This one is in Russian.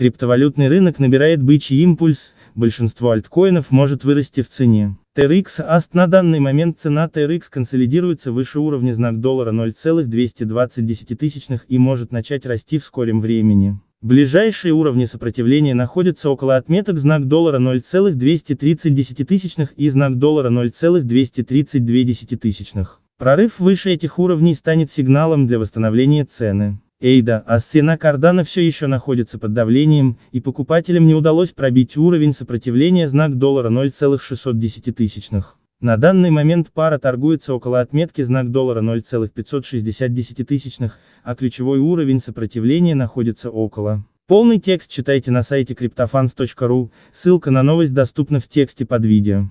Криптовалютный рынок набирает бычий импульс, большинство альткоинов может вырасти в цене. TRX AST на данный момент цена TRX консолидируется выше уровня знак доллара 0,220 и может начать расти в скором времени. Ближайшие уровни сопротивления находятся около отметок знак доллара 0,230 и знак доллара 0,232. Прорыв выше этих уровней станет сигналом для восстановления цены. Эйда, а стена кардана все еще находится под давлением, и покупателям не удалось пробить уровень сопротивления знак доллара 0,610. На данный момент пара торгуется около отметки знак доллара 0,560, а ключевой уровень сопротивления находится около. Полный текст читайте на сайте CryptoFans.ru, ссылка на новость доступна в тексте под видео.